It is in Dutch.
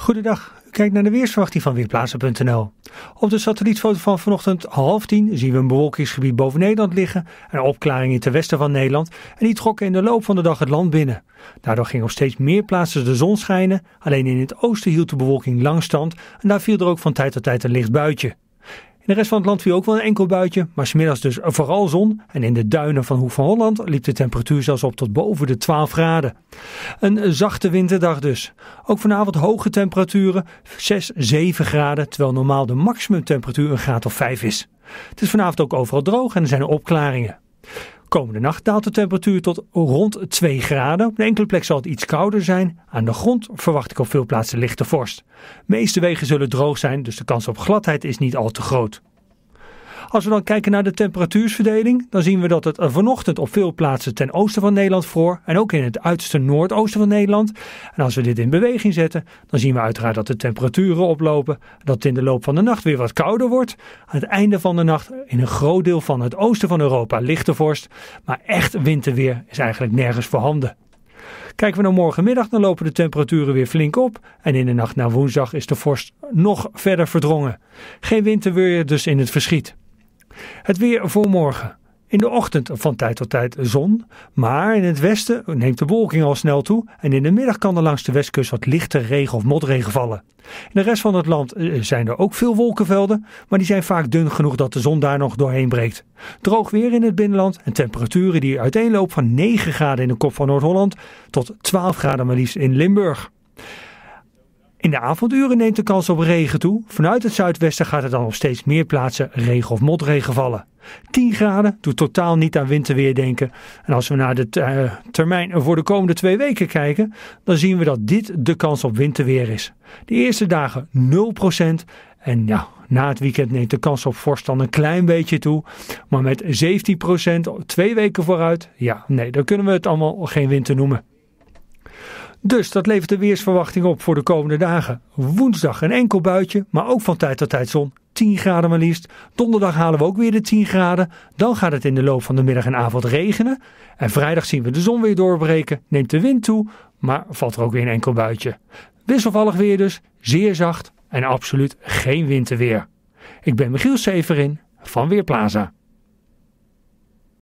Goedendag, Kijk naar de weersverwachting van Weerplaatsen.nl. Op de satellietfoto van vanochtend half tien zien we een bewolkingsgebied boven Nederland liggen en opklaringen het westen van Nederland en die trokken in de loop van de dag het land binnen. Daardoor ging op steeds meer plaatsen de zon schijnen, alleen in het oosten hield de bewolking lang stand en daar viel er ook van tijd tot tijd een licht buitje. In de rest van het land viel ook wel een enkel buitje, maar smiddags dus vooral zon. En in de duinen van Hoek van Holland liep de temperatuur zelfs op tot boven de 12 graden. Een zachte winterdag dus. Ook vanavond hoge temperaturen, 6, 7 graden, terwijl normaal de maximumtemperatuur een graad of 5 is. Het is vanavond ook overal droog en er zijn opklaringen. Komende nacht daalt de temperatuur tot rond 2 graden. Op enkele plek zal het iets kouder zijn. Aan de grond verwacht ik op veel plaatsen lichte vorst. meeste wegen zullen droog zijn, dus de kans op gladheid is niet al te groot. Als we dan kijken naar de temperatuursverdeling, dan zien we dat het vanochtend op veel plaatsen ten oosten van Nederland voor en ook in het uiterste noordoosten van Nederland. En als we dit in beweging zetten, dan zien we uiteraard dat de temperaturen oplopen, dat het in de loop van de nacht weer wat kouder wordt. Aan het einde van de nacht in een groot deel van het oosten van Europa lichte vorst, maar echt winterweer is eigenlijk nergens voorhanden. Kijken we naar nou morgenmiddag, dan lopen de temperaturen weer flink op. En in de nacht naar woensdag is de vorst nog verder verdrongen. Geen winterweer dus in het verschiet. Het weer voor morgen. In de ochtend van tijd tot tijd zon, maar in het westen neemt de wolking al snel toe en in de middag kan er langs de westkust wat lichte regen of motregen vallen. In de rest van het land eh, zijn er ook veel wolkenvelden, maar die zijn vaak dun genoeg dat de zon daar nog doorheen breekt. Droog weer in het binnenland en temperaturen die uiteenlopen van 9 graden in de kop van Noord-Holland tot 12 graden maar liefst in Limburg. In de avonduren neemt de kans op regen toe. Vanuit het zuidwesten gaat er dan op steeds meer plaatsen regen of motregen vallen. 10 graden doet totaal niet aan winterweer denken. En als we naar de eh, termijn voor de komende twee weken kijken, dan zien we dat dit de kans op winterweer is. De eerste dagen 0% en ja, na het weekend neemt de kans op vorst dan een klein beetje toe. Maar met 17% twee weken vooruit, ja, nee, dan kunnen we het allemaal geen winter noemen. Dus dat levert de weersverwachting op voor de komende dagen. Woensdag een enkel buitje, maar ook van tijd tot tijd zon. 10 graden maar liefst. Donderdag halen we ook weer de 10 graden. Dan gaat het in de loop van de middag en avond regenen. En vrijdag zien we de zon weer doorbreken. Neemt de wind toe, maar valt er ook weer een enkel buitje. Wisselvallig weer dus, zeer zacht en absoluut geen winterweer. Ik ben Michiel Severin van Weerplaza.